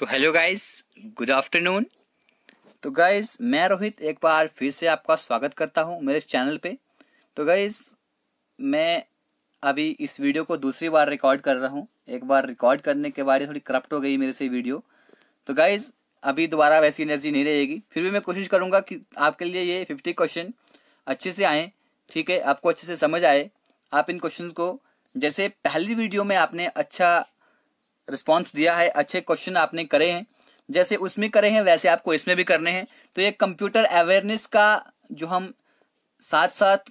तो hello guys good afternoon तो guys मैं रोहित एक बार फिर से आपका स्वागत करता हूं मेरे चैनल पे तो गाइस मैं अभी इस वीडियो को दूसरी बार रिकॉर्ड कर रहा हूं एक बार रिकॉर्ड करने के बाद थोड़ी करप्ट हो गई मेरे से वीडियो तो गाइस अभी दोबारा वैसी एनर्जी नहीं रहेगी फिर भी मैं कोशिश करूँगा कि आपके लिए ये फिफ्टी क्वेश्चन अच्छे से आएँ ठीक है आपको अच्छे से समझ आए आप इन क्वेश्चन को जैसे पहली वीडियो में आपने अच्छा रिस्पॉन्स दिया है अच्छे क्वेश्चन आपने करे हैं जैसे उसमें करे हैं वैसे आपको इसमें भी करने हैं तो ये कंप्यूटर अवेयरनेस का जो हम साथ साथ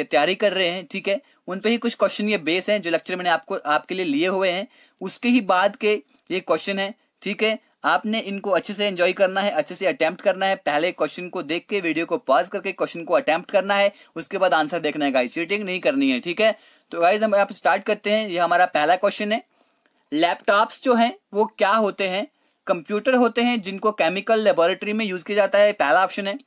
तैयारी कर रहे हैं ठीक है उन पे ही कुछ क्वेश्चन ये बेस हैं जो लेक्चर मैंने आपको आपके लिए लिए हुए हैं उसके ही बाद के ये क्वेश्चन है ठीक है आपने इनको अच्छे से एंजॉय करना है अच्छे से अटैम्प्ट करना है पहले क्वेश्चन को देख के वीडियो को पॉज करके क्वेश्चन को अटैम्प्ट करना है उसके बाद आंसर देखना है गाइस चीटिंग नहीं करनी है ठीक है तो गाइज हम आप स्टार्ट करते हैं ये हमारा पहला क्वेश्चन है लैपटॉप्स जो हैं वो क्या होते हैं कंप्यूटर होते हैं जिनको केमिकल लेबोरेटरी में यूज़ किया जाता है पहला ऑप्शन है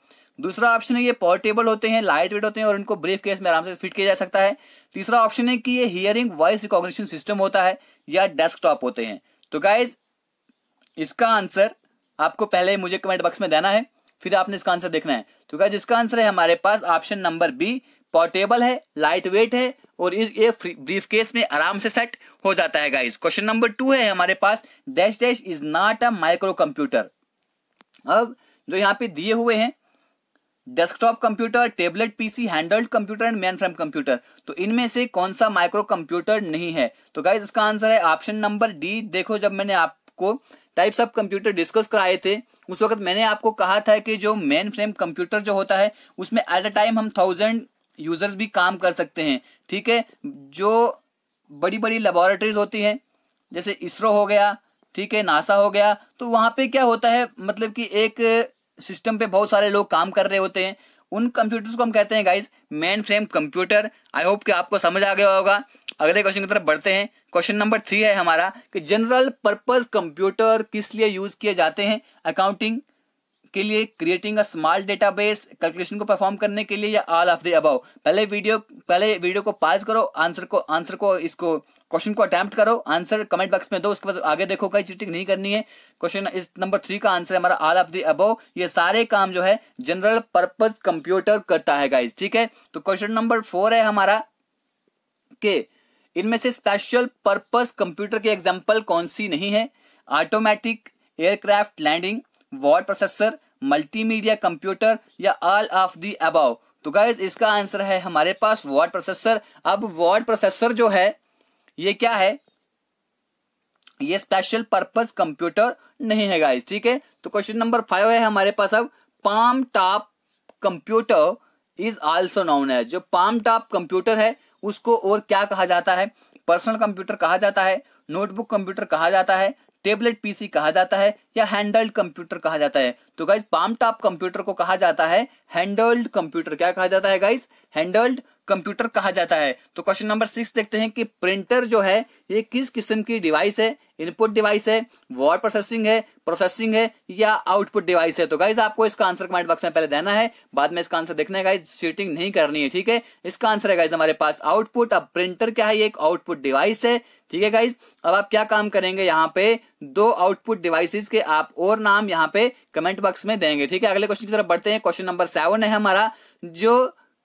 दूसरा ऑप्शन है ये पोर्टेबल होते हैं लाइट वेट होते हैं और इनको ब्रीफ केस में आराम से फिट किया जा सकता है तीसरा ऑप्शन है कि ये हियरिंग वॉइस रिकॉग्निशन सिस्टम होता है या डेस्कटॉप होते हैं तो गाइज इसका आंसर आपको पहले मुझे कमेंट बॉक्स में देना है फिर आपने इसका आंसर देखना है तो गाइज इसका आंसर है हमारे पास ऑप्शन नंबर बी पोर्टेबल है लाइट वेट है और इस ये ब्रीफ केस में आराम से सेट हो जाता है गाइस क्वेश्चन नंबर टू है हमारे पास dash dash is not a micro computer अब जो यहाँ पे दिए हुए हैं desktop computer tablet PC handheld computer and mainframe computer तो इनमें से कौन सा माइक्रो कंप्यूटर नहीं है तो गाइज इसका आंसर है ऑप्शन नंबर डी देखो जब मैंने आपको टाइप्स ऑफ कंप्यूटर डिस्कस कराए थे उस वक्त मैंने आपको कहा था कि जो मेन फ्रेम कंप्यूटर जो होता है उसमें एट अ टाइम हम थाउजेंड यूजर्स भी काम कर सकते हैं ठीक है जो बड़ी बड़ी लेबोरेटरीज होती हैं जैसे इसरो हो गया ठीक है नासा हो गया तो वहाँ पे क्या होता है मतलब कि एक सिस्टम पे बहुत सारे लोग काम कर रहे होते हैं उन कंप्यूटर्स को हम कहते हैं guys mainframe computer I hope कि आपको समझ आ गया होगा अगले क्वेश्चन की तरफ बढ़ते हैं क्वेश्चन नंबर थ्री है हमारा कि जनरल पर्पज कंप्यूटर किस लिए यूज किए जाते हैं अकाउंटिंग के लिए creating a smart database calculation को परफॉर्म करने के लिए या ऑल ऑफ द अबाउ पहले वीडियो पहले वीडियो को पास करो आंसर को आंसर को इसको क्वेश्चन को अटैम्प्ट करो आंसर कमेंट बॉक्स में दो उसके बाद आगे देखो कहीं चीटिंग नहीं करनी है क्वेश्चन इस नंबर थ्री का आंसर हमारा ऑल ऑफ द अबाउ ये सारे काम जो है जनरल पर्पज कंप्यूटर करता है गाइज ठीक है तो क्वेश्चन नंबर फोर है हमारा के इनमें से स्पेशल पर्पज कंप्यूटर की एग्जाम्पल कौन सी नहीं है automatic aircraft landing word processor multimedia computer या ऑल ऑफ दी अबाव तो गाइज इसका आंसर है हमारे पास वर्ड प्रोसेसर अब वर्ड प्रोसेसर जो है ये क्या है ये स्पेशल पर्पज कंप्यूटर नहीं है गाइज ठीक है तो क्वेश्चन नंबर फाइव है हमारे पास अब palm top computer is also known है जो पाम टॉप कंप्यूटर है उसको और क्या कहा जाता है पर्सनल कंप्यूटर कहा जाता है नोटबुक कंप्यूटर कहा जाता है टेबलेट पीसी कहा जाता है या हैंडल्ड कंप्यूटर कहा जाता है तो गाइज पाम टॉप कंप्यूटर को कहा जाता है हैंडल्ड कंप्यूटर क्या कहा जाता है गाइज हैंडल्ड कंप्यूटर कहा जाता है तो क्वेश्चन नंबर सिक्स देखते हैं कि प्रिंटर जो है ये किस किस्म की डिवाइस है इनपुट डिवाइस है वर्ड प्रोसेसिंग है प्रोसेसिंग है या आउटपुट डिवाइस है तो गाइज आपको इसका आंसर कमेंट बॉक्स में पहले देना है बाद में इसका आंसर देखना है गाइज शीटिंग नहीं करनी है ठीक है इसका आंसर है गाइज हमारे पास आउटपुट अब प्रिंटर क्या है ये एक आउटपुट डिवाइस है ठीक है गाइज अब आप क्या काम करेंगे यहाँ पे दो आउटपुट डिवाइसेस के आप और नाम यहाँ पे कमेंट बॉक्स में देंगे ठीक है अगले क्वेश्चन की तरफ बढ़ते हैं क्वेश्चन नंबर सेवन है हमारा जो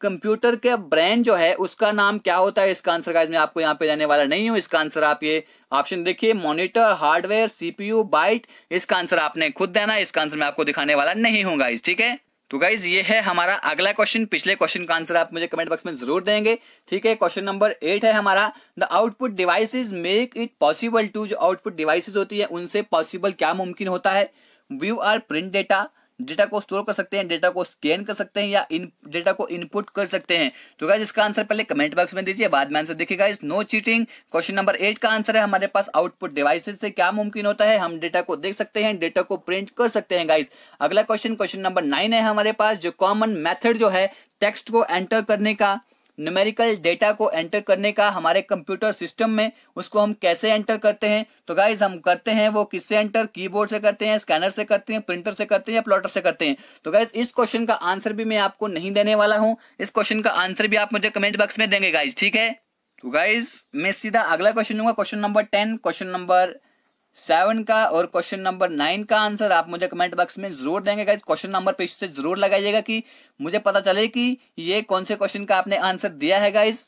कंप्यूटर के ब्रेन जो है उसका नाम क्या होता है इसका आंसर गाइज मैं आपको यहाँ पे जाने वाला नहीं हूँ इसका आंसर आप ये ऑप्शन देखिए मॉनिटर हार्डवेयर सीपीयू बाइट इसका आंसर आपने खुद देना इसका आंसर मैं आपको दिखाने वाला नहीं हूँ गाइज ठीक है तो गाइज ये है हमारा अगला क्वेश्चन पिछले क्वेश्चन का आंसर आप मुझे कमेंट बॉक्स में जरूर देंगे ठीक है क्वेश्चन नंबर एट है हमारा the output device make it possible to जो आउटपुट डिवाइसिस होती है उनसे पॉसिबल क्या मुमकिन होता है view or print data data को स्टोर कर सकते हैं डेटा को स्कैन कर सकते हैं या इन डेटा को इनपुट कर सकते हैं तो गाइज इसका आंसर पहले कमेंट बॉक्स में दीजिए बाद में आंसर देखिएगा इस no cheating question number eight का आंसर है हमारे पास आउटपुट डिवाइसेस से क्या मुमकिन होता है हम डेटा को देख सकते हैं डेटा को प्रिंट कर सकते हैं गाइज अगला क्वेश्चन क्वेश्चन नंबर नाइन है हमारे पास जो कॉमन मैथड जो है टेक्स्ट को एंटर करने का न्यूमेरिकल डेटा को एंटर करने का हमारे कंप्यूटर सिस्टम में उसको हम कैसे एंटर करते हैं तो गाइज हम करते हैं वो किससे एंटर कीबोर्ड से करते हैं स्कैनर से करते हैं प्रिंटर से करते हैं या प्लॉटर से करते हैं तो गाइज इस क्वेश्चन का आंसर भी मैं आपको नहीं देने वाला हूँ इस क्वेश्चन का आंसर भी आप मुझे कमेंट बॉक्स में देंगे गाइज ठीक है तो गाइज मैं सीधा अगला क्वेश्चन लूंगा question number ten question number seven का और क्वेश्चन नंबर नाइन का आंसर आप मुझे कमेंट बॉक्स में जरूर देंगे गाइज क्वेश्चन नंबर पे इससे जरूर लगाइएगा कि मुझे पता चले कि ये कौन से क्वेश्चन का आपने आंसर दिया है गाइज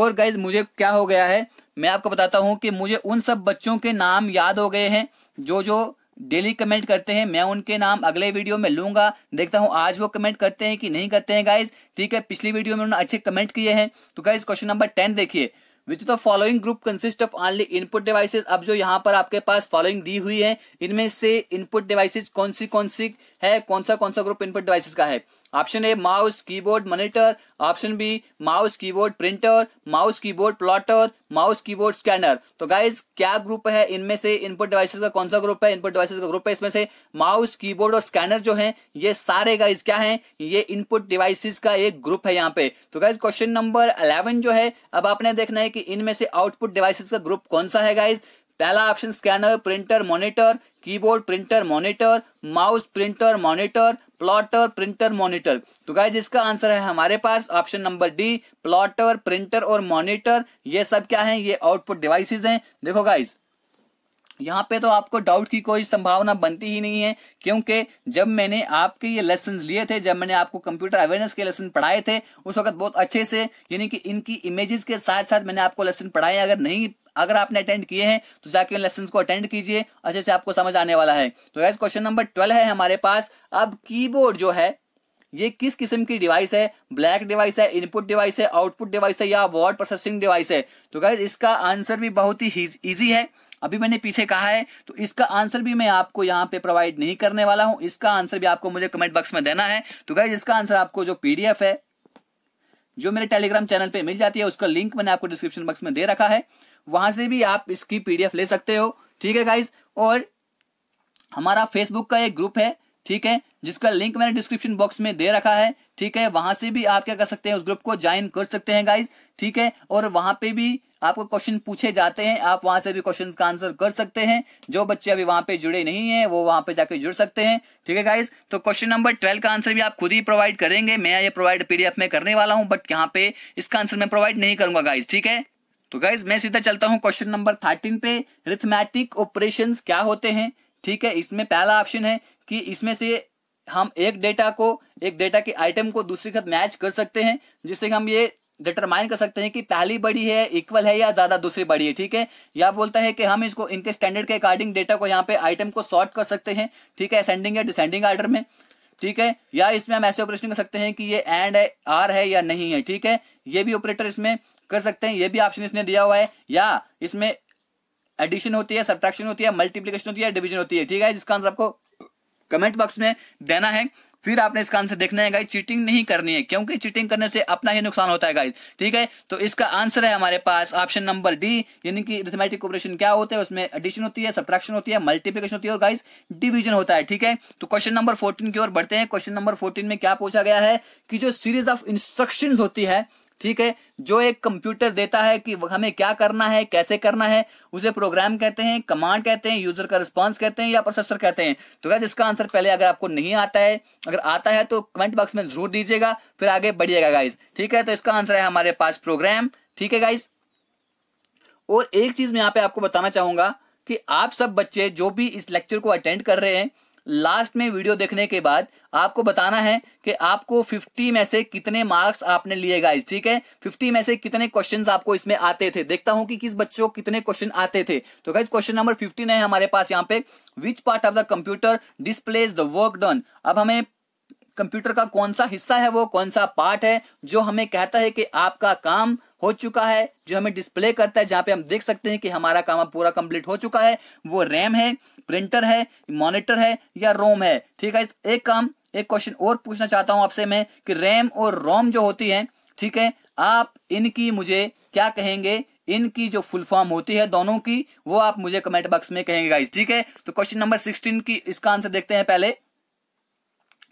और गाइज मुझे क्या हो गया है मैं आपको बताता हूँ कि मुझे उन सब बच्चों के नाम याद हो गए हैं जो जो डेली कमेंट करते हैं मैं उनके नाम अगले वीडियो में लूंगा देखता हूँ आज वो कमेंट करते हैं कि नहीं करते हैं गाइज ठीक है पिछली वीडियो में उन्होंने अच्छे कमेंट किए हैं तो गाइज क्वेश्चन नंबर टेन देखिए which the following group consist of only input devices अब जो यहाँ पर आपके पास फॉलोइंग दी हुई है इनमें से इनपुट डिवाइसेज कौन सी कौन सी है कौन सा कौन सा ग्रुप इनपुट डिवाइसेज का है option A mouse keyboard monitor option B mouse keyboard printer mouse keyboard plotter mouse keyboard scanner तो गाइज क्या ग्रुप है इनमें से इनपुट डिवाइसेस का कौन सा ग्रुप है इनपुट डिवाइसेस का ग्रुप है इसमें से माउस कीबोर्ड और स्कैनर जो है ये सारे गाइज क्या है ये इनपुट डिवाइसेस का एक ग्रुप है यहाँ पे तो गाइज क्वेश्चन नंबर अलेवन जो है अब आपने देखना है कि इनमें से आउटपुट डिवाइसेज का ग्रुप कौन सा है गाइज पहला option scanner printer monitor keyboard printer monitor mouse printer monitor plotter printer monitor तो गाइज इसका आंसर है हमारे पास option number D plotter printer और मॉनिटर ये सब क्या है ये आउटपुट डिवाइसेस हैं देखो गाइज यहाँ पे तो आपको डाउट की कोई संभावना बनती ही नहीं है क्योंकि जब मैंने आपके ये लेसन लिए थे जब मैंने आपको कंप्यूटर अवेयरनेस के लेसन पढ़ाए थे उस वक्त बहुत अच्छे से यानी कि इनकी इमेजेस के साथ साथ मैंने आपको लेसन पढ़ाए अगर नहीं अगर आपने अटेंड किए हैं तो जाके उन लेसन को अटेंड कीजिए अच्छे से आपको समझ आने वाला है तो गैस क्वेश्चन नंबर ट्वेल्व है हमारे पास अब कीबोर्ड जो है ये किस किस्म की डिवाइस है ब्लैक डिवाइस है इनपुट डिवाइस है आउटपुट डिवाइस है या वर्ड प्रोसेसिंग डिवाइस है तो गैस इसका आंसर भी बहुत ही ईजी है अभी मैंने पीछे कहा है तो इसका आंसर भी मैं आपको यहाँ पे प्रोवाइड नहीं करने वाला हूँ इसका आंसर भी आपको मुझे कमेंट बॉक्स में देना है तो गैस इसका आंसर आपको जो पी है जो मेरे टेलीग्राम चैनल पे मिल जाती है उसका लिंक मैंने आपको डिस्क्रिप्शन बॉक्स में दे रखा है वहां से भी आप इसकी पीडीएफ ले सकते हो ठीक है गाइज और हमारा फेसबुक का एक ग्रुप है ठीक है जिसका लिंक मैंने डिस्क्रिप्शन बॉक्स में दे रखा है ठीक है वहां से भी आप क्या कर सकते हैं उस ग्रुप को ज्वाइन कर सकते हैं गाइज ठीक है और वहां पे भी आपको क्वेश्चन पूछे जाते हैं आप वहां से भी क्वेश्चन का आंसर कर सकते हैं जो बच्चे अभी वहां पे जुड़े नहीं है वो वहां पे जाके जुड़ सकते हैं ठीक है गाइज तो क्वेश्चन नंबर ट्वेल्व का आंसर भी आप खुद ही प्रोवाइड करेंगे मैं ये प्रोवाइड पीडीएफ में करने वाला हूँ बट यहाँ पे इसका आंसर मैं प्रोवाइड नहीं करूंगा गाइज ठीक है तो गाइज मैं सीधा चलता हूँ क्वेश्चन नंबर थर्टीन पे रिथमेटिक ऑपरेशन क्या होते हैं ठीक है इसमें पहला ऑप्शन है कि इसमें से हम एक डेटा को एक डेटा के आइटम को दूसरी के मैच कर सकते हैं जिससे हम ये डिटरमाइन कर सकते हैं कि पहली बड़ी है इक्वल है या ज्यादा दूसरी बड़ी है ठीक है या बोलता है कि हम इसको इनके स्टैंडर्ड के अकॉर्डिंग डेटा को यहाँ पे आइटम को सॉर्ट कर सकते हैं ठीक है असेंडिंग या डिसेंडिंग ऑर्डर में ठीक है या इसमें हम ऐसे ऑपरेशन कर सकते हैं कि ये एंड है आर है या नहीं है ठीक है ये भी ऑपरेटर इसमें कर सकते हैं ये भी ऑप्शन इसने दिया हुआ है या इसमें एडिशन होती है सब्ट्रैक्शन होती है मल्टीप्लीकेशन होती है डिविजन होती है ठीक है जिसका आंसर आपको कमेंट बॉक्स में देना है फिर आपने इसका आंसर देखना है गाइस चीटिंग नहीं करनी है क्योंकि चीटिंग करने से अपना ही नुकसान होता है गाइस ठीक है तो इसका आंसर है हमारे पास ऑप्शन नंबर डी यानी कि रिथमेटिक ऑपरेशन क्या होते हैं उसमें एडिशन होती है सब्ट्रैक्शन होती है मल्टीप्लिकेशन होती है और गाइस डिवीजन होता है ठीक है तो क्वेश्चन नंबर फोर्टीन की ओर बढ़ते हैं क्वेश्चन नंबर फोर्टीन में क्या पूछा गया है कि जो सीरीज ऑफ इंस्ट्रक्शन होती है ठीक है जो एक कंप्यूटर देता है कि हमें क्या करना है कैसे करना है उसे प्रोग्राम कहते हैं कमांड कहते हैं यूजर का रिस्पॉन्स कहते हैं या प्रोसेसर कहते हैं तो क्या इसका आंसर पहले अगर आपको नहीं आता है अगर आता है तो कमेंट बॉक्स में जरूर दीजिएगा फिर आगे बढ़िएगा गाइज ठीक है तो इसका आंसर है हमारे पास प्रोग्राम ठीक है गाइज और एक चीज मैं यहाँ पे आपको बताना चाहूंगा कि आप सब बच्चे जो भी इस लेक्चर को अटेंड कर रहे हैं लास्ट में वीडियो देखने के बाद आपको बताना है कि आपको 50 में से कितने मार्क्स आपने लिए गाइस ठीक है 50 में से कितने क्वेश्चंस आपको इसमें आते थे देखता हूं कि किस बच्चों को कितने क्वेश्चन आते थे तो गाइस क्वेश्चन नंबर 15 है हमारे पास यहां पे which part of the computer displays the work done अब हमें कंप्यूटर का कौन सा हिस्सा है वो कौन सा पार्ट है जो हमें कहता है कि आपका काम हो चुका है जो हमें डिस्प्ले करता है जहां पे हम देख सकते हैं कि हमारा काम पूरा कंप्लीट हो चुका है वो रैम है प्रिंटर है मॉनिटर है या रोम है ठीक है एक काम एक क्वेश्चन और पूछना चाहता हूं आपसे मैं कि रैम और रोम जो होती है ठीक है आप इनकी मुझे क्या कहेंगे इनकी जो फुल फॉर्म होती है दोनों की वो आप मुझे कमेंट बॉक्स में कहेंगे गाइस ठीक है तो क्वेश्चन नंबर सिक्सटीन की इसका आंसर देखते हैं पहले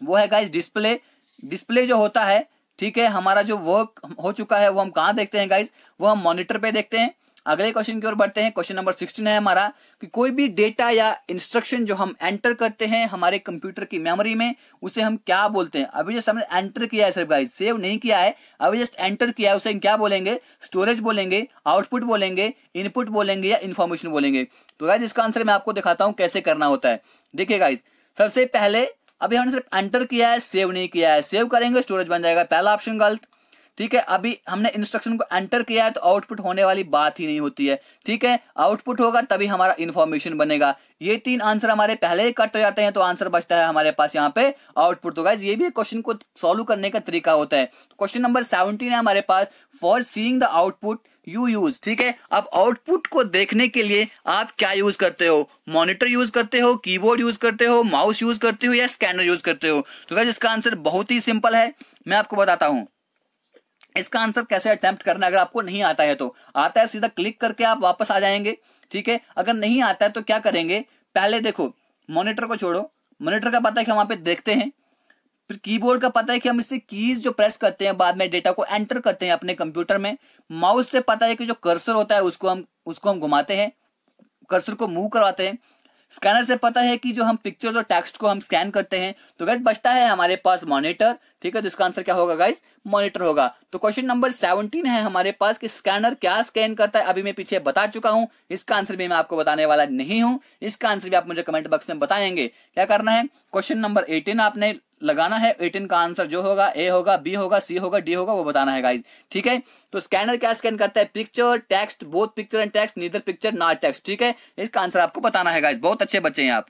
वो है गाइज डिस्प्ले डिस्प्ले जो होता है ठीक है हमारा जो वर्क हो चुका है वो हम कहाँ देखते हैं गाइज वो हम मॉनिटर पे देखते हैं अगले क्वेश्चन की ओर बढ़ते हैं क्वेश्चन नंबर सिक्सटीन है हमारा कि कोई भी डेटा या इंस्ट्रक्शन जो हम एंटर करते हैं हमारे कंप्यूटर की मेमोरी में उसे हम क्या बोलते हैं अभी जस्ट हमने एंटर किया है सिर्फ गाइज सेव नहीं किया है अभी जस्ट एंटर किया है उसे हम क्या बोलेंगे स्टोरेज बोलेंगे आउटपुट बोलेंगे इनपुट बोलेंगे या इन्फॉर्मेशन बोलेंगे तो गाइज इसका आंसर मैं आपको दिखाता हूँ कैसे करना होता है देखिए गाइज सबसे पहले अभी हमने सिर्फ एंटर किया है सेव नहीं किया है सेव करेंगे स्टोरेज बन जाएगा पहला ऑप्शन गलत ठीक है अभी हमने इंस्ट्रक्शन को एंटर किया है तो आउटपुट होने वाली बात ही नहीं होती है ठीक है आउटपुट होगा तभी हमारा इन्फॉर्मेशन बनेगा ये तीन आंसर हमारे पहले ही कट हो जाते हैं तो आंसर बचता है हमारे पास यहाँ पे आउटपुट तो गाइज ये भी क्वेश्चन को सॉल्व करने का तरीका होता है क्वेश्चन नंबर सेवनटीन है हमारे पास for seeing the output you use ठीक है अब आउटपुट को देखने के लिए आप क्या यूज करते हो मॉनिटर यूज करते हो कीबोर्ड यूज करते हो माउस यूज करते हो या स्कैनर यूज करते हो तो क्या इसका आंसर बहुत ही सिंपल है मैं आपको बताता हूं इसका आंसर कैसे अटेम्प्ट करना अगर आपको नहीं आता है तो आता है सीधा क्लिक करके आप वापस आ जाएंगे ठीक है अगर नहीं आता है तो क्या करेंगे पहले देखो मॉनिटर को छोड़ो मॉनिटर का पता है कि वहां पे देखते हैं फिर कीबोर्ड का पता है कि हम इससे कीज जो प्रेस करते हैं बाद में डेटा को एंटर करते हैं अपने कंप्यूटर में माउस से पता है कि जो कर्सर होता है उसको हम उसको हम घुमाते हैं कर्सर को मूव करवाते हैं स्कैनर से पता है कि जो हम पिक्चर्स और टेक्स्ट को हम स्कैन करते हैं तो गैस बचता है हमारे पास मॉनिटर ठीक है तो इसका आंसर क्या होगा गाइज मॉनिटर होगा तो क्वेश्चन नंबर सेवनटीन है हमारे पास कि स्कैनर क्या स्कैन करता है अभी मैं पीछे बता चुका हूं इसका आंसर भी मैं आपको बताने वाला नहीं हूं इसका आंसर भी आप मुझे कमेंट बॉक्स में बताएंगे क्या करना है क्वेश्चन नंबर एटीन आपने लगाना है एटीन का आंसर जो होगा ए होगा बी होगा सी होगा डी होगा वो बताना है गाइज ठीक है तो स्कैनर क्या स्कैन करता है picture text both picture and text neither picture not text ठीक है इसका आंसर आपको बताना है गाइज बहुत अच्छे बच्चे हैं आप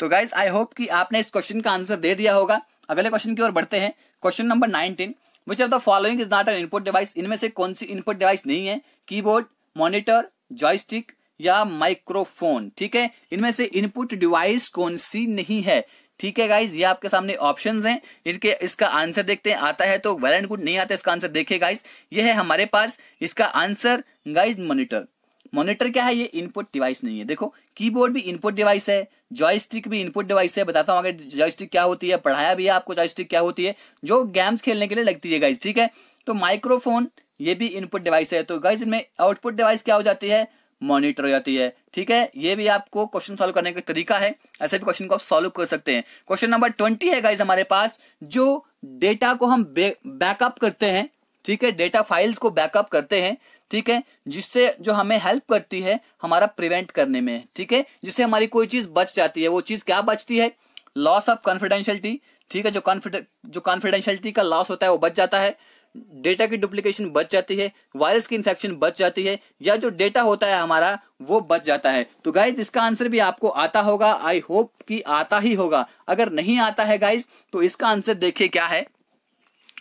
तो गाइज आई होप कि आपने इस क्वेश्चन का आंसर दे दिया होगा अगले क्वेश्चन की ओर बढ़ते हैं question number nineteen which of the following is not an input device इनमें से कौन सी इनपुट डिवाइस नहीं है कीबोर्ड मॉनिटर जॉयस्टिक या माइक्रोफोन ठीक है इनमें से इनपुट डिवाइस कौन सी नहीं है ठीक है गाइज ये आपके सामने ऑप्शन हैं इनके इसका आंसर देखते हैं आता है तो वेल एंड गुड नहीं आता इसका आंसर देखिए गाइज ये है हमारे पास इसका आंसर गाइज मॉनिटर मॉनिटर क्या है ये इनपुट डिवाइस नहीं है देखो कीबोर्ड भी इनपुट डिवाइस है जॉयस्टिक भी इनपुट डिवाइस है बताता हूँ अगर जॉयस्टिक क्या होती है पढ़ाया भी है आपको जॉयस्टिक क्या होती है जो गेम्स खेलने के लिए लगती है गाइज ठीक है तो माइक्रोफोन ये भी इनपुट डिवाइस है तो गाइज इनमें आउटपुट डिवाइस क्या हो जाती है मॉनिटर हो जाती है ठीक है ये भी आपको क्वेश्चन सॉल्व करने का तरीका है ऐसे भी क्वेश्चन को आप सॉल्व कर सकते हैं क्वेश्चन नंबर ट्वेंटी है गाइज हमारे पास जो डेटा को हम बैकअप करते हैं ठीक है डेटा फाइल्स को बैकअप करते हैं ठीक है जिससे जो हमें हेल्प करती है हमारा प्रिवेंट करने में ठीक है जिससे हमारी कोई चीज बच जाती है वो चीज क्या बचती है लॉस ऑफ कॉन्फिडेंशियलिटी ठीक है जो कॉन्फिडें जो कॉन्फिडेंशियलिटी का लॉस होता है वो बच जाता है डेटा की डुप्लीकेशन बच जाती है वायरस की इन्फेक्शन बच जाती है या जो डेटा होता है हमारा वो बच जाता है तो गाइज इसका आंसर भी आपको आता होगा आई होप कि आता ही होगा अगर नहीं आता है गाइज तो इसका आंसर देखिए क्या है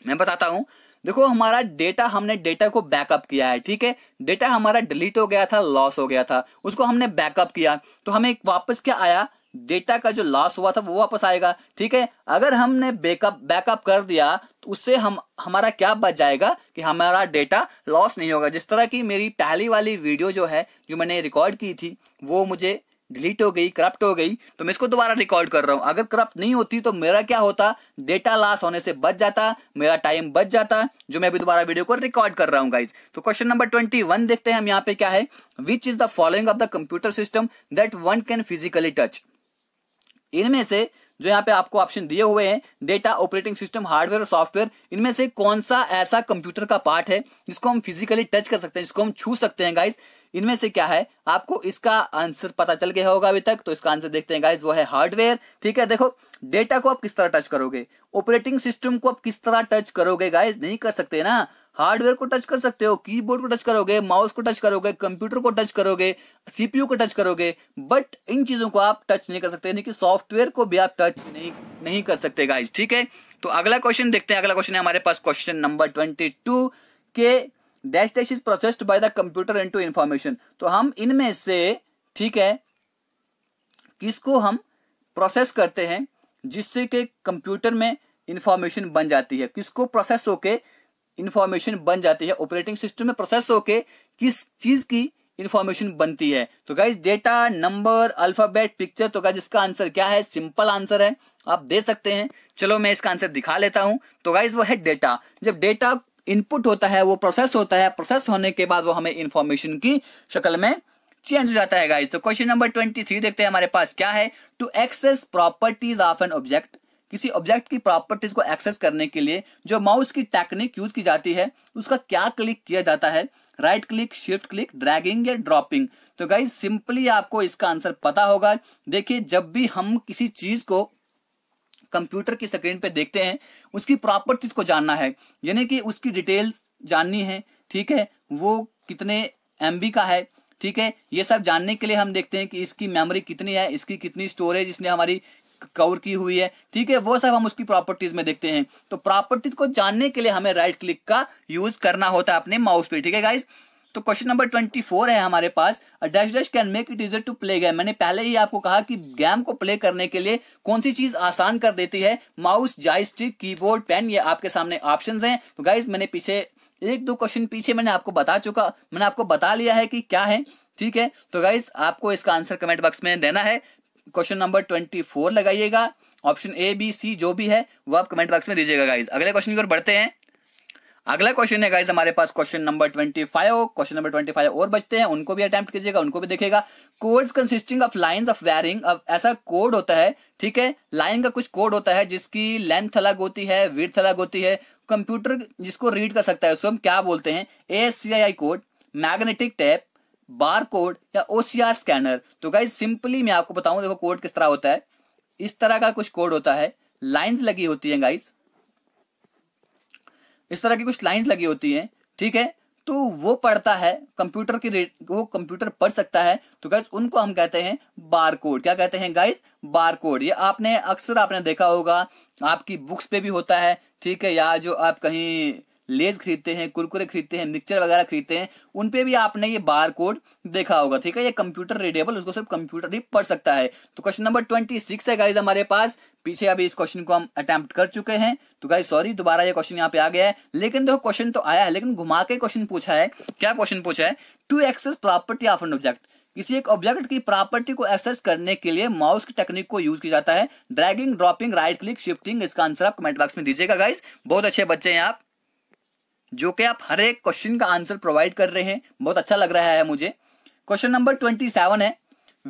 मैं बताता हूँ देखो हमारा डेटा हमने डेटा को बैकअप किया है ठीक है डेटा हमारा डिलीट हो गया था लॉस हो गया था उसको हमने बैकअप किया तो हमें वापस क्या आया डेटा का जो लॉस हुआ था वो वापस आएगा ठीक है अगर हमने बैकअप बैकअप कर दिया तो उससे हम हमारा क्या बच जाएगा कि हमारा डेटा लॉस नहीं होगा जिस तरह की मेरी पहली वाली वीडियो जो है जो मैंने रिकॉर्ड की थी वो मुझे डिलीट हो गई करप्ट हो गई तो मैं इसको दोबारा रिकॉर्ड कर रहा हूँ अगर करप्ट नहीं होती तो मेरा क्या होता डेटा लॉस होने से बच जाता मेरा टाइम बच जाता जो मैं अभी दोबारा वीडियो को रिकॉर्ड कर रहा हूँ गाइज तो क्वेश्चन नंबर ट्वेंटी वन देखते हैं हम यहाँ पे क्या है which is the following of the computer system that one can physically touch इनमें से जो यहाँ पे आपको ऑप्शन दिए हुए हैं डेटा ऑपरेटिंग सिस्टम हार्डवेयर और सॉफ्टवेयर इनमें से कौन सा ऐसा कंप्यूटर का पार्ट है जिसको हम फिजिकली टच कर सकते हैं जिसको हम छू सकते हैं गाइज इनमें से क्या है आपको इसका आंसर पता चल गया होगा अभी तक तो इसका आंसर देखते हैं गाइज वो है हार्डवेयर ठीक है देखो डेटा को आप किस तरह टच करोगे ऑपरेटिंग सिस्टम को आप किस तरह टच करोगे गाइज नहीं कर सकते ना हार्डवेयर को टच कर सकते हो कीबोर्ड को टच करोगे माउस को टच करोगे कंप्यूटर को टच करोगे सीपीयू को टच करोगे बट इन चीजों को आप टच नहीं कर सकते यानी कि सॉफ्टवेयर को भी आप टच नहीं नहीं कर सकते गाइज ठीक है तो अगला क्वेश्चन देखते हैं अगला क्वेश्चन है हमारे पास क्वेश्चन नंबर ट्वेंटी टू के dash dash is processed by the computer in information तो हम इनमें से ठीक है किसको हम प्रोसेस करते हैं जिससे कि कंप्यूटर में इंफॉर्मेशन बन जाती है किसको प्रोसेस होके इन्फॉर्मेशन बन जाती है ऑपरेटिंग सिस्टम में प्रोसेस होके किस चीज की इन्फॉर्मेशन बनती है तो guys data number alphabet picture तो गाइज इसका आंसर क्या है सिंपल आंसर है आप दे सकते हैं चलो मैं इसका आंसर दिखा लेता हूं तो गाइज वो है डेटा जब डेटा इनपुट होता है वो प्रोसेस होता है प्रोसेस होने के बाद वो हमें इन्फॉर्मेशन की शक्ल में चेंज हो जाता है गाइज तो क्वेश्चन नंबर ट्वेंटी थ्री देखते हैं हमारे पास क्या है to access properties of an object किसी ऑब्जेक्ट की प्रॉपर्टीज को एक्सेस करने के लिए जो माउस की टेक्निक यूज की जाती है उसका क्या क्लिक किया जाता है right click shift click dragging या ड्रॉपिंग तो गाइज सिंपली आपको इसका आंसर पता होगा देखिए जब भी हम किसी चीज को कंप्यूटर की स्क्रीन पे देखते हैं उसकी प्रॉपर्टीज को जानना है यानी कि उसकी डिटेल्स जाननी है ठीक है वो कितने एम का है ठीक है ये सब जानने के लिए हम देखते हैं कि इसकी मेमोरी कितनी है इसकी कितनी स्टोरेज इसने हमारी कवर की हुई है ठीक है वो सब हम उसकी प्रॉपर्टीज में देखते हैं तो प्रॉपर्टीज को जानने के लिए हमें राइट क्लिक का यूज करना होता है अपने माउस पे ठीक है गाइज तो क्वेश्चन नंबर ट्वेंटी फोर है हमारे पास dash dash can make it easier to play game मैंने पहले ही आपको कहा कि गेम को प्ले करने के लिए कौन सी चीज आसान कर देती है माउस जॉयस्टिक कीबोर्ड पेन ये आपके सामने ऑप्शन हैं तो गाइज मैंने पीछे एक दो क्वेश्चन पीछे मैंने आपको बता चुका मैंने आपको बता लिया है कि क्या है ठीक है तो गाइज आपको इसका आंसर कमेंट बॉक्स में देना है क्वेश्चन नंबर ट्वेंटी फोर लगाइएगा ऑप्शन ए बी सी जो भी है वो आप कमेंट बॉक्स में दीजिएगा गाइज अगले क्वेश्चन की ओर बढ़ते हैं अगला क्वेश्चन है गाइज हमारे पास question number twenty five question number twenty five और बचते हैं उनको भी अटेम्प्ट कीजिएगा उनको भी देखेगा codes consisting of line of varying ऐसा कोड होता है ठीक है लाइन का कुछ कोड होता है जिसकी लेंथ अलग होती है विर्थ अलग होती है कंप्यूटर जिसको रीड कर सकता है उसको हम क्या बोलते हैं A code magnetic tape bar code या ओसीआर स्कैनर तो गाइज सिंपली मैं आपको बताऊं देखो कोड किस तरह होता है इस तरह का कुछ कोड होता है लाइंस लगी होती हैं गाइस इस तरह की कुछ लाइंस लगी होती हैं ठीक है तो वो पढ़ता है कंप्यूटर की वो कंप्यूटर पढ़ सकता है तो गाइज उनको हम कहते हैं बार कोड क्या कहते हैं गाइज बार कोड ये आपने अक्सर आपने देखा होगा आपकी बुक्स पे भी होता है ठीक है या जो आप कहीं लेज खरीदते हैं कुरकुरे खरीदते हैं मिक्सचर वगैरह खरीदते हैं उन पे भी आपने ये बार कोड देखा होगा ठीक है ये कंप्यूटर रेडियबल उसको सिर्फ कंप्यूटर ही पढ़ सकता है तो क्वेश्चन नंबर ट्वेंटी सिक्स है गाइज हमारे पास पीछे अभी इस क्वेश्चन को हम अटेम्प्ट कर चुके हैं तो गाइज सॉरी दोबारा ये क्वेश्चन यहाँ पे आ गया है लेकिन देखो क्वेश्चन तो आया है लेकिन घुमा के क्वेश्चन पूछा है क्या क्वेश्चन पूछा है to access property of an object किसी एक ऑब्जेक्ट की प्रॉपर्टी को एक्सेस करने के लिए माउस की टेक्निक को यूज किया जाता है dragging dropping right click shifting इसका आंसर आप कमेंट बॉक्स में दीजिएगा गाइज बहुत अच्छे बच्चे हैं आप जो कि आप हर एक क्वेश्चन का आंसर प्रोवाइड कर रहे हैं बहुत अच्छा लग रहा है मुझे क्वेश्चन नंबर ट्वेंटी सेवन है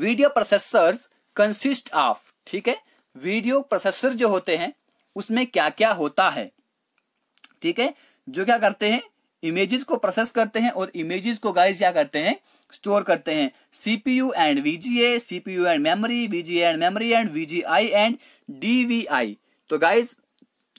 वीडियो प्रोसेसर कंसिस्ट ऑफ ठीक है वीडियो प्रोसेसर जो होते हैं उसमें क्या क्या होता है ठीक है जो क्या करते हैं इमेजेस को प्रोसेस करते हैं और इमेजेस को गाइस क्या करते हैं स्टोर करते हैं CPU and VGA CPU and memory VGA and memory and VGI and DVI तो गाइस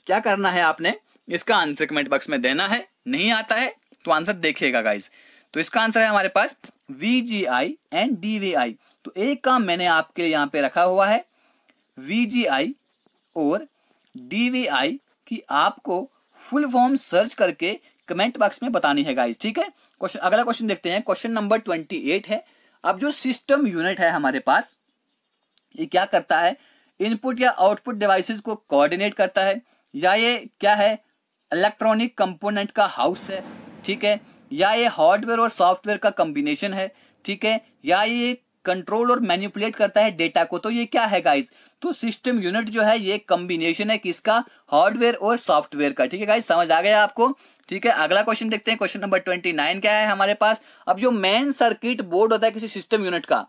क्या करना है आपने इसका आंसर कमेंट बॉक्स में देना है नहीं आता है तो आंसर देखिएगा गाइज तो इसका आंसर है हमारे पास V G I and D V I तो एक काम मैंने आपके यहाँ पे रखा हुआ है वी जी आई और डी वी आई की आपको फुल फॉर्म सर्च करके कमेंट बॉक्स में बतानी है गाइज ठीक है क्वेश्चन अगला क्वेश्चन देखते हैं क्वेश्चन नंबर ट्वेंटी एट है अब जो सिस्टम यूनिट है हमारे पास ये क्या करता है इनपुट या आउटपुट डिवाइसेस को कोऑर्डिनेट करता है या ये क्या है इलेक्ट्रॉनिक कंपोनेंट का हाउस है ठीक है या ये हार्डवेयर और सॉफ्टवेयर का कॉम्बिनेशन है ठीक है या ये कंट्रोल और मैन्युपुलेट करता है डेटा को तो ये क्या है गाइज तो सिस्टम यूनिट जो है ये कॉम्बिनेशन है किसका हार्डवेयर और सॉफ्टवेयर का ठीक है गाइज समझ आ गया आपको ठीक है अगला क्वेश्चन देखते हैं क्वेश्चन नंबर ट्वेंटी नाइन क्या है हमारे पास अब जो मेन सर्किट बोर्ड होता है किसी सिस्टम यूनिट का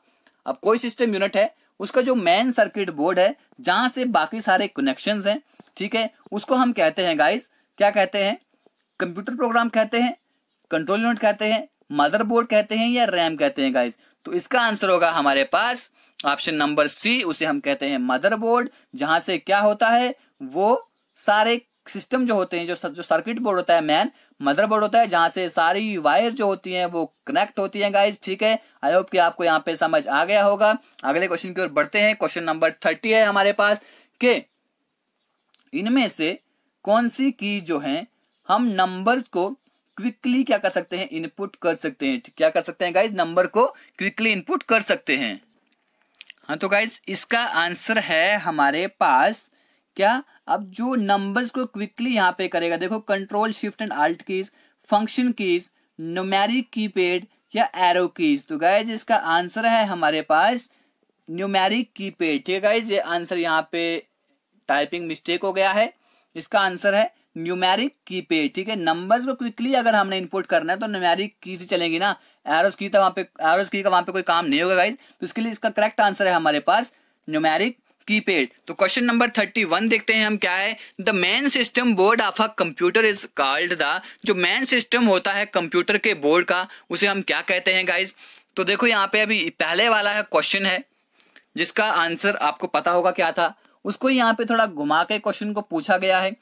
अब कोई सिस्टम यूनिट है उसका जो मेन सर्किट बोर्ड है जहां से बाकी सारे कनेक्शन है ठीक है उसको हम कहते हैं गाइस क्या कहते हैं कंप्यूटर प्रोग्राम कहते हैं कंट्रोल यूनिट कहते हैं मदरबोर्ड कहते हैं या रैम कहते हैं गाइज तो इसका आंसर होगा हमारे पास ऑप्शन नंबर सी उसे हम कहते हैं मदरबोर्ड जहां से क्या होता है वो सारे सिस्टम जो होते हैं जो जो सर्किट बोर्ड होता है मैन मदरबोर्ड होता है जहां से सारी वायर जो होती हैं वो कनेक्ट होती हैं गाइस ठीक है आई होप कि आपको यहाँ पे समझ आ गया होगा अगले क्वेश्चन की ओर बढ़ते हैं क्वेश्चन नंबर थर्टी है हमारे पास के इनमें से कौन सी की जो है हम नंबर को क्विकली क्या कर सकते हैं इनपुट कर सकते हैं क्या कर सकते हैं गाइज नंबर को क्विकली इनपुट कर सकते हैं हाँ तो गाइज इसका आंसर है हमारे पास क्या अब जो नंबर्स को क्विकली यहाँ पे करेगा देखो control shift and alt keys function keys numeric keypad या एरो कीज तो गाइज इसका आंसर है हमारे पास न्यूमेरिक कीपैड ठीक है गाइज ये आंसर यहाँ पे टाइपिंग मिस्टेक हो गया है इसका आंसर है न्यूमेरिक की पे ठीक है नंबर्स को क्विकली अगर हमने इनपुट करना है तो न्यूमेरिक की से चलेंगे ना एरोस की तो वहां पे एरोस की का वहां पे कोई काम नहीं होगा गाइज तो इसके लिए इसका करेक्ट आंसर है हमारे पास न्यूमेरिक कीपैड तो क्वेश्चन नंबर थर्टी वन देखते हैं हम क्या है the main system board of a computer is called the जो मेन सिस्टम होता है कंप्यूटर के बोर्ड का उसे हम क्या कहते हैं गाइज तो देखो यहाँ पे अभी पहले वाला है क्वेश्चन है जिसका आंसर आपको पता होगा क्या था उसको यहाँ पे थोड़ा घुमा के क्वेश्चन को पूछा गया है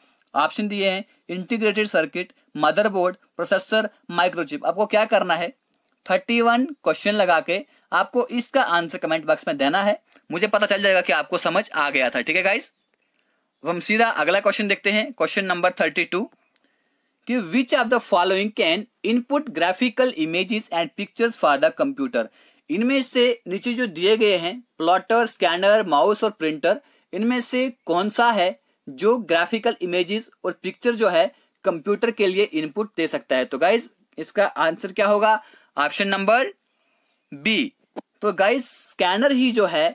ऑप्शन दिए हैं integrated circuit motherboard processor microchip आपको क्या करना है थर्टी वन क्वेश्चन लगा के आपको इसका आंसर कमेंट बॉक्स में देना है मुझे पता चल जाएगा कि आपको समझ आ गया था ठीक है गाइस अब हम सीधा अगला क्वेश्चन देखते हैं क्वेश्चन नंबर थर्टी टू कि which of the following can input graphical images and pictures for the computer इनमें से नीचे जो दिए गए हैं प्लॉटर स्कैनर माउस और प्रिंटर इनमें से कौन सा है जो ग्राफिकल इमेजेस और पिक्चर जो है कंप्यूटर के लिए इनपुट दे सकता है तो गाइज इसका आंसर क्या होगा ऑप्शन नंबर बी तो गाइज स्कैनर ही जो है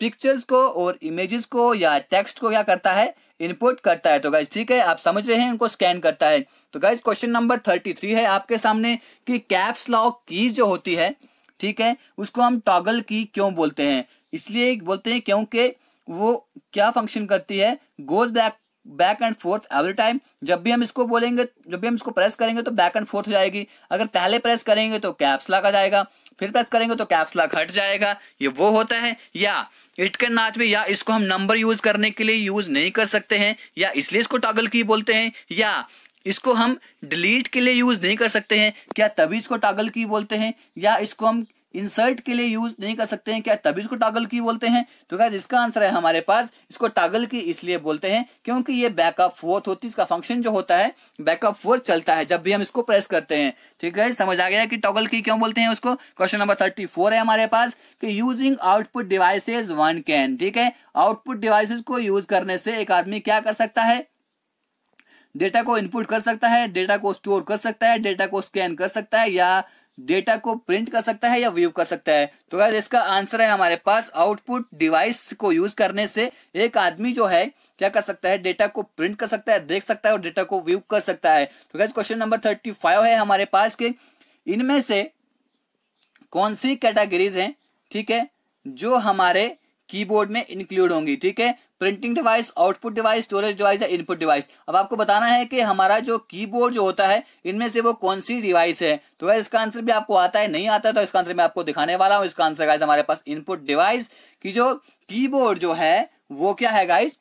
पिक्चर्स को और इमेजेस को या टेक्स्ट को क्या करता है इनपुट करता है तो गाइज ठीक है आप समझ रहे हैं उनको स्कैन करता है तो guys question number thirty three है आपके सामने कि कैप्स लॉक की जो होती है ठीक है उसको हम टॉगल की क्यों बोलते हैं इसलिए बोलते हैं क्योंकि वो क्या फंक्शन करती है goes back back and forth every time जब भी हम इसको बोलेंगे जब भी हम इसको प्रेस करेंगे तो बैक एंड फोर्थ हो जाएगी अगर पहले प्रेस करेंगे तो कैप्स लॉक आ जाएगा फिर प्रेस करेंगे तो कैप्स लॉक हट जाएगा ये वो होता है या इट के नाच में या इसको हम नंबर यूज करने के लिए यूज नहीं कर सकते हैं या इसलिए इसको टॉगल की बोलते हैं या इसको हम डिलीट के लिए यूज नहीं कर सकते हैं क्या तभी इसको टॉगल की बोलते हैं या इसको हम इंसर्ट के लिए यूज नहीं कर सकते हैं क्या तभी इसको टागल की बोलते हैं तो क्या इसका आंसर है हमारे पास इसको टागल की इसलिए बोलते हैं क्योंकि ये बैकअप फोर्थ होती है इसका फंक्शन जो होता है बैकअप फोर्थ चलता है जब भी हम इसको प्रेस करते हैं ठीक है समझ आ गया कि टॉगल की क्यों बोलते हैं उसको क्वेश्चन नंबर थर्टी है हमारे पास कि using output devices one can ठीक है आउटपुट डिवाइसेज को यूज करने से एक आदमी क्या कर सकता है डेटा को इनपुट कर सकता है डेटा को स्टोर कर सकता है डेटा को स्कैन कर सकता है या डेटा को प्रिंट कर सकता है या व्यू कर सकता है तो यार इसका आंसर है हमारे पास आउटपुट डिवाइस को यूज करने से एक आदमी जो है क्या कर सकता है डेटा को प्रिंट कर सकता है देख सकता है और डेटा को व्यू कर सकता है तो guys question number thirty five है हमारे पास के इनमें से कौन सी कैटेगरीज हैं ठीक है जो हमारे कीबोर्ड में इंक्लूड होंगी ठीक है printing device output device storage device या इनपुट डिवाइस अब आपको बताना है कि हमारा जो कीबोर्ड जो होता है इनमें से वो कौन सी डिवाइस है तो वह इसका आंसर भी आपको आता है नहीं आता है तो इसका आंसर मैं आपको दिखाने वाला हूँ इसका आंसर गाइज हमारे पास इनपुट डिवाइस की जो कीबोर्ड जो है वो क्या है गाइज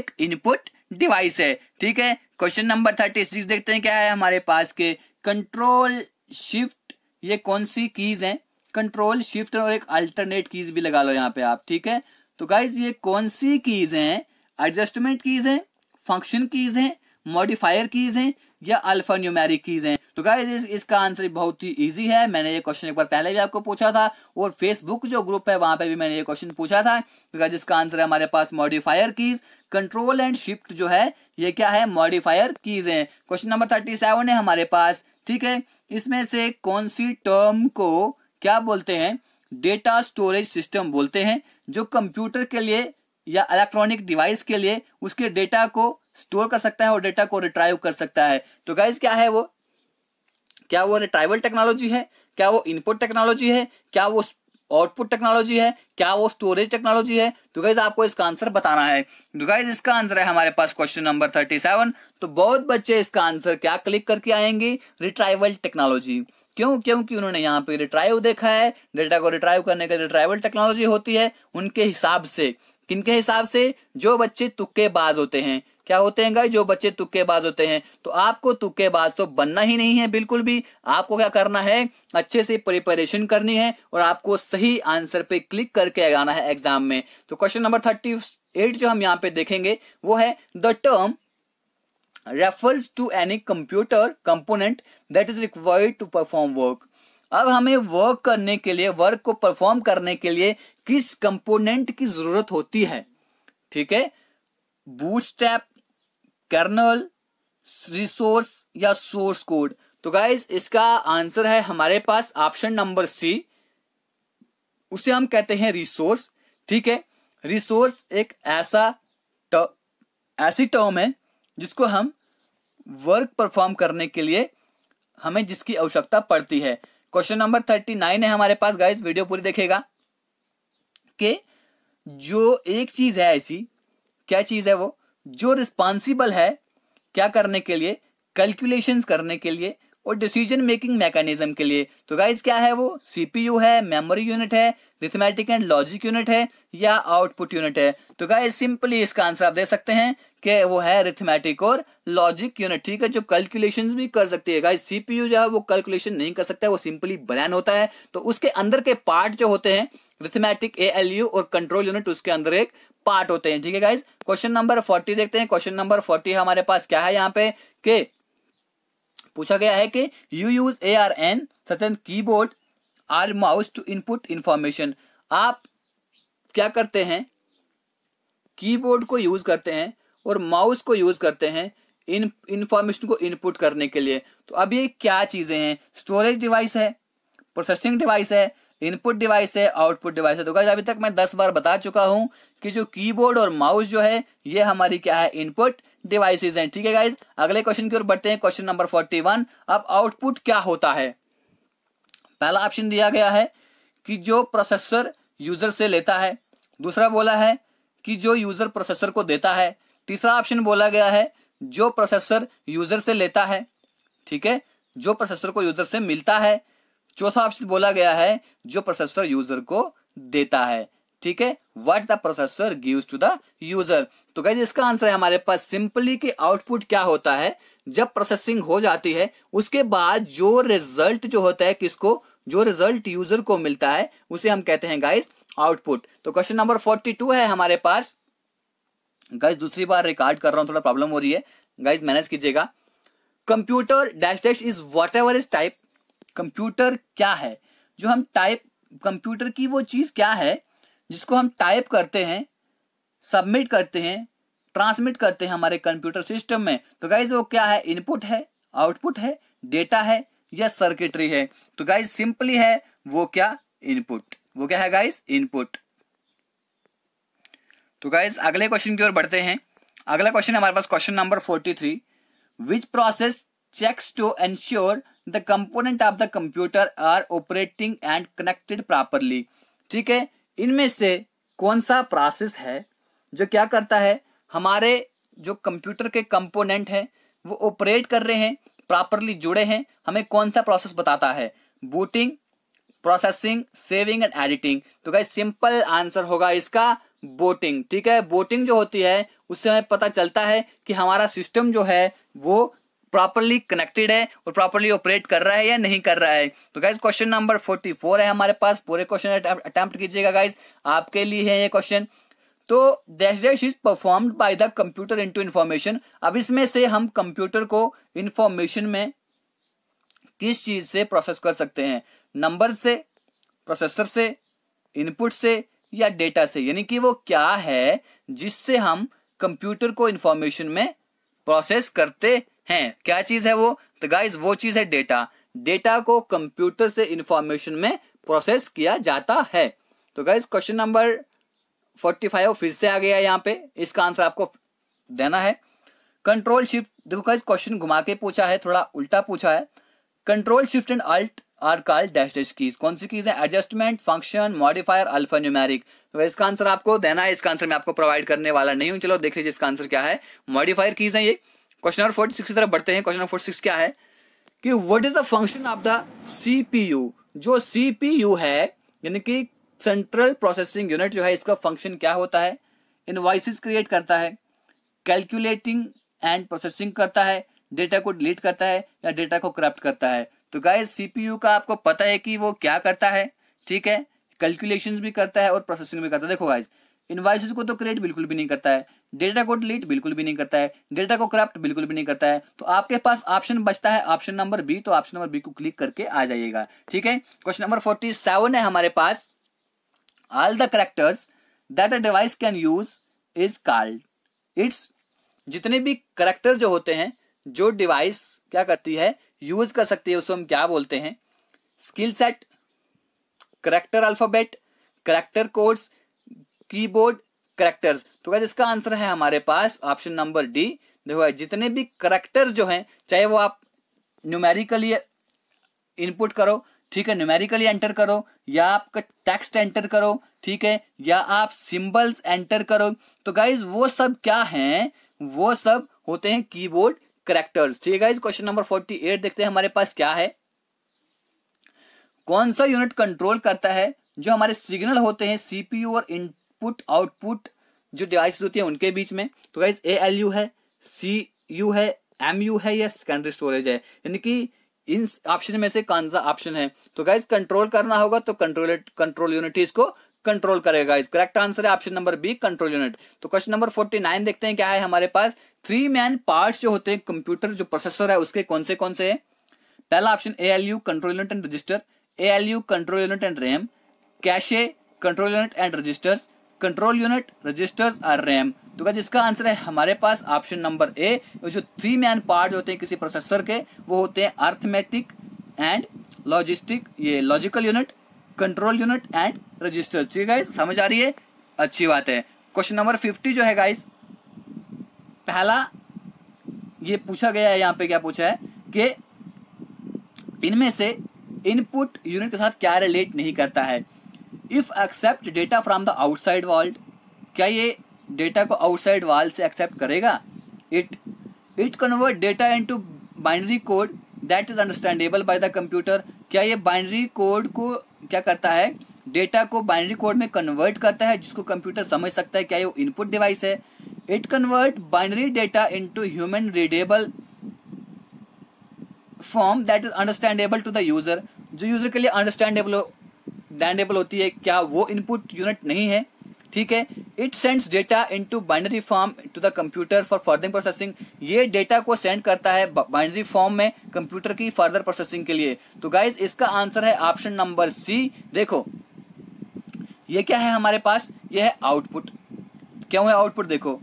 एक इनपुट डिवाइस है ठीक है क्वेश्चन नंबर थर्टी सिक्स देखते हैं क्या है हमारे पास के कंट्रोल शिफ्ट ये कौन सी कीज है कंट्रोल शिफ्ट और एक अल्टरनेट कीज भी लगा लो यहाँ पे आप ठीक है तो गाइज ये कौन सी कीज हैं एडजस्टमेंट कीज हैं फंक्शन कीज हैं मॉडिफायर कीज हैं या अल्फा न्यूमेरिक कीज हैं तो गाइज इस, इसका आंसर बहुत ही इजी है मैंने ये क्वेश्चन एक बार पहले भी आपको पूछा था और फेसबुक जो ग्रुप है वहां पे भी मैंने ये क्वेश्चन पूछा था तो गाइज इसका आंसर है हमारे पास modifier keys control and shift जो है ये क्या है मॉडिफायर कीज है क्वेश्चन नंबर थर्टी सेवन है हमारे पास ठीक है इसमें से कौन सी टर्म को क्या बोलते हैं डेटा स्टोरेज सिस्टम बोलते हैं जो कंप्यूटर के लिए या इलेक्ट्रॉनिक डिवाइस के लिए उसके डेटा को स्टोर कर सकता है और डेटा को रिट्राइव कर सकता है तो गाइज क्या है वो क्या वो रिट्राइवल टेक्नोलॉजी है क्या वो इनपुट टेक्नोलॉजी है क्या वो आउटपुट टेक्नोलॉजी है क्या वो स्टोरेज टेक्नोलॉजी है तो गाइज आपको इसका आंसर बताना है तो गाइज इसका आंसर है हमारे पास क्वेश्चन नंबर थर्टी सेवन तो बहुत बच्चे इसका आंसर क्या क्लिक करके आएंगे रिट्राइवल टेक्नोलॉजी क्यों क्योंकि उन्होंने यहाँ पे रिट्राइव देखा है डेटा को रिट्राइव करने के लिए रिट्राइवल टेक्नोलॉजी होती है उनके हिसाब से किनके हिसाब से जो बच्चे तुक्केबाज होते हैं क्या होते हैं गाई जो बच्चे तुक्केबाज होते हैं तो आपको तुक्केबाज तो बनना ही नहीं है बिल्कुल भी आपको क्या करना है अच्छे से प्रिपरेशन करनी है और आपको सही आंसर पे क्लिक करके आना है एग्जाम में तो क्वेश्चन नंबर थर्टी एट जो हम यहाँ पे देखेंगे वो है the term refers to any computer component that is required to perform work अब हमें वर्क करने के लिए वर्क को परफॉर्म करने के लिए किस कंपोनेंट की जरूरत होती है ठीक है बूटस्टैप कर्नल रिसोर्स या सोर्स कोड तो गाइज इसका आंसर है हमारे पास ऑप्शन नंबर सी उसे हम कहते हैं रिसोर्स ठीक है रिसोर्स एक ऐसा ऐसी टर्म है जिसको हम वर्क परफॉर्म करने के लिए हमें जिसकी आवश्यकता पड़ती है क्वेश्चन नंबर थर्टी नाइन है हमारे पास गाइज वीडियो पूरी देखेगा कि जो एक चीज है ऐसी क्या चीज है वो जो रिस्पॉन्सिबल है क्या करने के लिए कैलकुलेशन करने के लिए और डिसीजन मेकिंग मैकेनिज्म के लिए तो गाइज क्या है वो सीपीयू है मेमोरी यूनिट है रिथमेटिक एंड लॉजिक यूनिट है या आउटपुट यूनिट है तो गाय सिंपली इसका आंसर आप दे सकते हैं कि वो है रिथमेटिक और लॉजिक यूनिट ठीक है जो कैलकुलेशन भी कर सकती है गाय सीपीयू जो है वो कैलकुलेशन नहीं कर सकता है वो सिंपली ब्रैन होता है तो उसके अंदर के पार्ट जो होते हैं रिथमेटिक ए और कंट्रोल यूनिट उसके अंदर एक पार्ट होते हैं ठीक है गाइज क्वेश्चन नंबर फोर्टी देखते हैं क्वेश्चन नंबर फोर्टी हमारे पास क्या है यहाँ पे के पूछा गया है कि you use a or an such an keyboard or mouse to input information आप क्या करते हैं कीबोर्ड को यूज़ करते हैं और माउस को यूज़ करते हैं इन इंफॉर्मेशन को इनपुट करने के लिए तो अब ये क्या चीज़ें हैं स्टोरेज डिवाइस है प्रोसेसिंग डिवाइस है इनपुट डिवाइस है आउटपुट डिवाइस है तो गाइज अभी तक मैं दस बार बता चुका हूं कि जो कीबोर्ड और माउस जो है ये हमारी क्या है इनपुट डिवाइसेज हैं ठीक है गाइज अगले क्वेश्चन की ओर बढ़ते हैं क्वेश्चन नंबर फोर्टी वन अब आउटपुट क्या होता है पहला ऑप्शन दिया गया है कि जो प्रोसेसर यूजर से लेता है दूसरा बोला है कि जो यूजर प्रोसेसर को देता है तीसरा ऑप्शन बोला गया है जो प्रोसेसर यूजर से लेता है ठीक है जो प्रोसेसर को यूजर से मिलता है चौथा ऑप्शन बोला गया है जो प्रोसेसर यूजर को देता है ठीक है what the processor gives to the user तो गैज इसका आंसर है हमारे पास सिंपली कि आउटपुट क्या होता है जब प्रोसेसिंग हो जाती है उसके बाद जो रिजल्ट जो होता है किसको जो रिजल्ट यूजर को मिलता है उसे हम कहते हैं गाइस आउटपुट तो क्वेश्चन नंबर फोर्टी टू है हमारे पास गाइस दूसरी बार रिकॉर्ड कर रहा हूं थोड़ा प्रॉब्लम हो रही है गाइस मैनेज कीजिएगा computer dash dash is whatever is type computer क्या है जो हम टाइप कंप्यूटर की वो चीज़ क्या है जिसको हम टाइप करते हैं सबमिट करते हैं ट्रांसमिट करते हैं हमारे कंप्यूटर सिस्टम में तो गाइज वो क्या है इनपुट है आउटपुट है डेटा है या सर्किटरी है तो गाइज सिंपली है वो क्या इनपुट वो क्या है गाइज इनपुट तो गाइज अगले क्वेश्चन की ओर बढ़ते हैं अगला क्वेश्चन हमारे पास question number forty three which process checks to ensure the component of the computer are operating and connected properly ठीक है इनमें से कौन सा प्रोसेस है जो क्या करता है हमारे जो कंप्यूटर के कंपोनेंट हैं वो ऑपरेट कर रहे हैं प्रॉपरली जुड़े हैं हमें कौन सा प्रोसेस बताता है booting processing saving and editing तो गाइज सिंपल आंसर होगा इसका बोटिंग ठीक है बोटिंग जो होती है उससे हमें पता चलता है कि हमारा सिस्टम जो है वो प्रॉपरली कनेक्टेड है और प्रॉपरली ऑपरेट कर रहा है या नहीं कर रहा है तो guys question number forty four है हमारे पास पूरे क्वेश्चन अटेम्प्ट कीजिएगा गाइज आपके लिए है ये क्वेश्चन तो dash dash is performed by the computer into information अब इसमें से हम कंप्यूटर को इंफॉर्मेशन में किस चीज से प्रोसेस कर सकते हैं नंबर से प्रोसेसर से इनपुट से या डेटा से यानी कि वो क्या है जिससे हम कंप्यूटर को इंफॉर्मेशन में प्रोसेस करते हैं क्या चीज है वो तो गाइज वो चीज है डेटा डेटा को कंप्यूटर से इंफॉर्मेशन में प्रोसेस किया जाता है तो guys question number forty five फिर से आ गया है यहाँ पे इसका आंसर आपको देना है कंट्रोल शिफ्ट देखो का क्वेश्चन घुमा के पूछा है थोड़ा उल्टा पूछा है control shift and alt are called dash dash keys कौन सी कीज है adjustment function modifier alphanumeric तो इसका आंसर आपको देना है इसका आंसर मैं आपको प्रोवाइड करने वाला नहीं हूँ चलो देख लीजिए इसका आंसर क्या है मॉडिफायर कीज है ये क्वेश्चन नंबर फोर्टी सिक्स की तरफ बढ़ते हैं क्वेश्चन नंबर फोर्टी सिक्स क्या है कि what is the function of the CPU जो सीपीयू है यानी कि सेंट्रल प्रोसेसिंग यूनिट जो है इसका फंक्शन क्या होता है इनवाइसिस क्रिएट करता है कैलकुलेटिंग एंड प्रोसेसिंग करता है डेटा को डिलीट करता है या डेटा को करप्ट करता है तो गाइज सीपीयू का आपको पता है कि वो क्या करता है ठीक है कैलकुलेशन भी करता है और प्रोसेसिंग भी करता है देखो गाइज इन्वाइसिस को तो क्रिएट बिल्कुल भी नहीं करता है डेटा को डिलीट बिल्कुल भी नहीं करता है डेटा को करप्ट बिल्कुल भी नहीं करता है तो आपके पास ऑप्शन बचता है ऑप्शन नंबर बी तो ऑप्शन नंबर बी को क्लिक करके आ जाइएगा ठीक है क्वेश्चन नंबर फोर्टी सेवन है हमारे पास all the characters that a device can use is called its जितने भी करेक्टर जो होते हैं जो डिवाइस क्या करती है यूज कर सकती है उसको हम क्या बोलते हैं skill set character alphabet character codes keyboard characters तो क्या इसका आंसर है हमारे पास ऑप्शन नंबर डी देखो जितने भी करेक्टर्स जो हैं चाहे वो आप न्यूमेरिकली इनपुट करो ठीक है न्यूमेरिकली एंटर करो या आपका टेक्स्ट एंटर करो ठीक है या आप सिंबल्स एंटर करो तो गाइज वो सब क्या हैं वो सब होते हैं कीबोर्ड करेक्टर्स ठीक है guys question number forty eight देखते हैं हमारे पास क्या है कौन सा यूनिट कंट्रोल करता है जो हमारे सिग्नल होते हैं सीपीयू और इनपुट आउटपुट जो डिवाइस होती है उनके बीच में तो गाइज ए एल यू है सी यू है एम यू है या सेकेंडरी स्टोरेज है यानी कि इन ऑप्शन में से कौन सा ऑप्शन है तो गाइज कंट्रोल करना होगा तो कंट्रोल कंट्रोल यूनिट इसको कंट्रोल करेगा इस करेक्ट आंसर है option number B control unit तो क्वेश्चन नंबर फोर्टी नाइन देखते हैं क्या है हमारे पास थ्री मैन पार्ट्स जो होते हैं कंप्यूटर जो प्रोसेसर है उसके कौन से कौन से है पहला option A L U control unit and register A L U control unit and RAM cache control unit and registers control unit registers और रैम तो क्या जिसका आंसर है हमारे पास ऑप्शन नंबर ए जो थ्री मैन पार्ट होते हैं किसी प्रोसेसर के वो होते हैं अर्थमेटिक एंड लॉजिस्टिक ये logical unit control unit and register ठीक है समझ आ रही है अच्छी बात है क्वेश्चन नंबर फिफ्टी जो है गाइज पहला ये पूछा गया है यहाँ पे क्या पूछा है कि इनमें से इनपुट यूनिट के साथ क्या रिलेट नहीं करता है if accept data from the outside world क्या ये डेटा को आउटसाइड वाल से एक्सेप्ट करेगा it it convert data to binary code that is understandable by the computer क्या ये बाइनरी कोड को क्या करता है डेटा को बाइनरी कोड में कन्वर्ट करता है जिसको कंप्यूटर समझ सकता है क्या ये इनपुट डिवाइस है it convert binary data to human readable form that is understandable to the user जो यूज़र के लिए अंडरस्टैंडेबल हो होती है क्या वो इनपुट यूनिट नहीं है ठीक है it sends data into binary form to the computer for further processing ये डेटा को सेंड करता है बाइनरी फॉर्म में कंप्यूटर की फर्दर प्रोसेसिंग के लिए तो गाइज इसका आंसर है ऑप्शन नंबर सी देखो ये क्या है हमारे पास ये है आउटपुट क्यों है आउटपुट देखो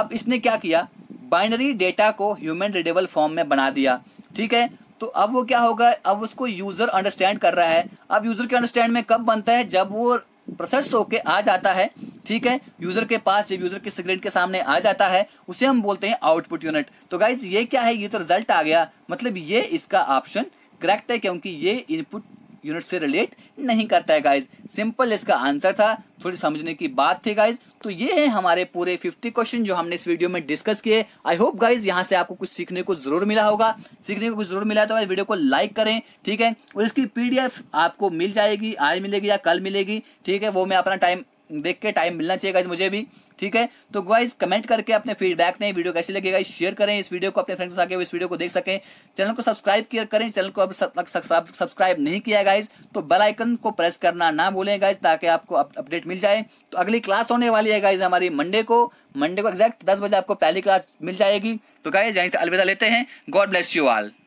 अब इसने क्या किया बाइनरी डेटा को ह्यूमन रीडेबल फॉर्म में बना दिया ठीक है तो अब वो क्या होगा अब उसको यूजर अंडरस्टैंड कर रहा है अब यूजर के अंडरस्टैंड में कब बनता है जब वो प्रोसेस होके आ जाता है ठीक है यूजर के पास जब यूजर के स्क्रीन के सामने आ जाता है उसे हम बोलते हैं आउटपुट यूनिट तो गाइज ये क्या है ये तो रिजल्ट आ गया मतलब ये इसका ऑप्शन करेक्ट है क्योंकि ये इनपुट यूनिट से रिलेट नहीं करता है गाइज सिंपल इसका आंसर था थोड़ी समझने की बात थी गाइज तो ये है हमारे पूरे 50 क्वेश्चन जो हमने इस वीडियो में डिस्कस किए आई होप गाइज यहाँ से आपको कुछ सीखने को जरूर मिला होगा सीखने को कुछ जरूर मिला तो वीडियो को लाइक करें ठीक है और इसकी पीडीएफ आपको मिल जाएगी आज मिलेगी या कल मिलेगी ठीक है वो मैं अपना टाइम देख के टाइम मिलना चाहिए गाइज मुझे भी ठीक है तो गाइज कमेंट करके अपने फीडबैक दें वीडियो कैसी लगेगा शेयर करें इस वीडियो को अपने फ्रेंड्स आगे इस वीडियो को देख सकें चैनल को सब्सक्राइब किया करें चैनल को अब सब्सक्राइब नहीं किया गाइज तो बेल आइकन को प्रेस करना ना भूलें गाइज ताकि आपको अपडेट मिल जाए तो अगली क्लास होने वाली है गाइज हमारी मंडे को मंडे को एग्जैक्ट दस बजे आपको पहली क्लास मिल जाएगी तो गाइज यहीं से अलविदा लेते हैं गॉड ब्लेस यू ऑल